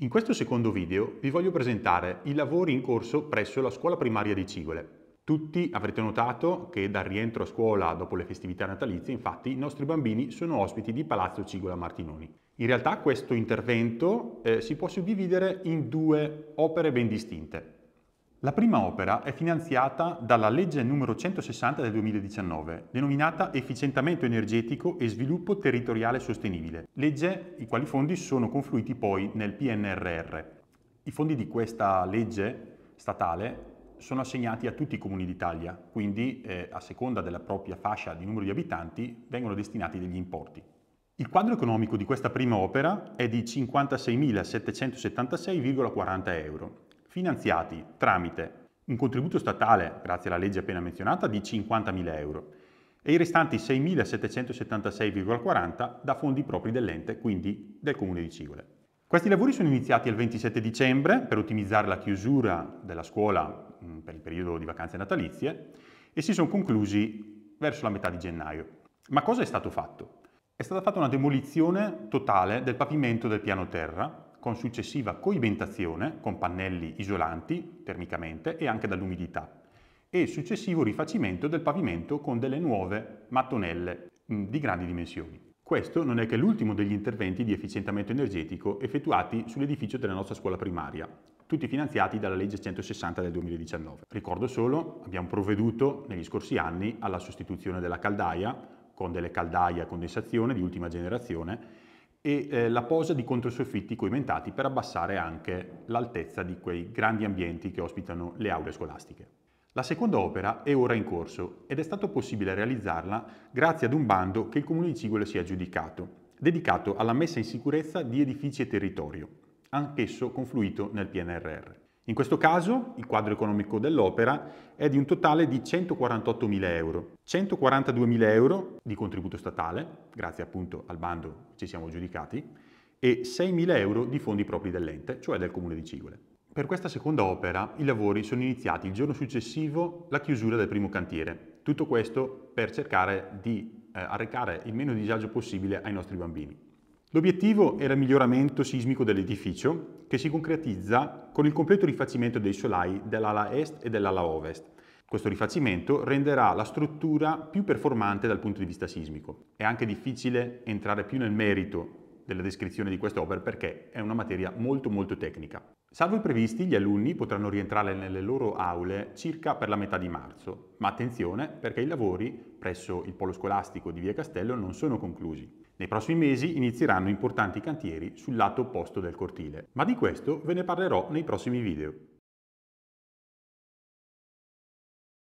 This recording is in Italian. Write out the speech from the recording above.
In questo secondo video vi voglio presentare i lavori in corso presso la scuola primaria di Cigole. Tutti avrete notato che dal rientro a scuola dopo le festività natalizie, infatti, i nostri bambini sono ospiti di Palazzo Cigola Martinoni. In realtà questo intervento eh, si può suddividere in due opere ben distinte. La prima opera è finanziata dalla legge numero 160 del 2019, denominata Efficientamento energetico e sviluppo territoriale sostenibile, legge i quali fondi sono confluiti poi nel PNRR. I fondi di questa legge statale sono assegnati a tutti i comuni d'Italia, quindi eh, a seconda della propria fascia di numero di abitanti vengono destinati degli importi. Il quadro economico di questa prima opera è di 56.776,40 euro finanziati tramite un contributo statale, grazie alla legge appena menzionata, di 50.000 euro e i restanti 6.776,40 da fondi propri dell'ente, quindi del Comune di Cigole. Questi lavori sono iniziati il 27 dicembre per ottimizzare la chiusura della scuola mm, per il periodo di vacanze natalizie e si sono conclusi verso la metà di gennaio. Ma cosa è stato fatto? È stata fatta una demolizione totale del pavimento del piano terra con successiva coibentazione con pannelli isolanti termicamente e anche dall'umidità e successivo rifacimento del pavimento con delle nuove mattonelle mm, di grandi dimensioni. Questo non è che l'ultimo degli interventi di efficientamento energetico effettuati sull'edificio della nostra scuola primaria, tutti finanziati dalla legge 160 del 2019. Ricordo solo, abbiamo provveduto negli scorsi anni alla sostituzione della caldaia con delle caldaie a condensazione di ultima generazione e eh, la posa di controsoffitti coimentati per abbassare anche l'altezza di quei grandi ambienti che ospitano le aule scolastiche. La seconda opera è ora in corso ed è stato possibile realizzarla grazie ad un bando che il Comune di Cigole si è aggiudicato, dedicato alla messa in sicurezza di edifici e territorio, anch'esso confluito nel PNRR. In questo caso il quadro economico dell'opera è di un totale di 148.000 euro, 142.000 euro di contributo statale, grazie appunto al bando ci siamo giudicati, e 6.000 euro di fondi propri dell'ente, cioè del comune di Cigole. Per questa seconda opera i lavori sono iniziati il giorno successivo alla chiusura del primo cantiere, tutto questo per cercare di eh, arrecare il meno disagio possibile ai nostri bambini. L'obiettivo era il miglioramento sismico dell'edificio, che si concretizza con il completo rifacimento dei solai dell'ala est e dell'ala ovest. Questo rifacimento renderà la struttura più performante dal punto di vista sismico. È anche difficile entrare più nel merito della descrizione di quest'opera perché è una materia molto molto tecnica. Salvo i previsti, gli alunni potranno rientrare nelle loro aule circa per la metà di marzo, ma attenzione perché i lavori presso il polo scolastico di Via Castello non sono conclusi. Nei prossimi mesi inizieranno importanti cantieri sul lato opposto del cortile, ma di questo ve ne parlerò nei prossimi video.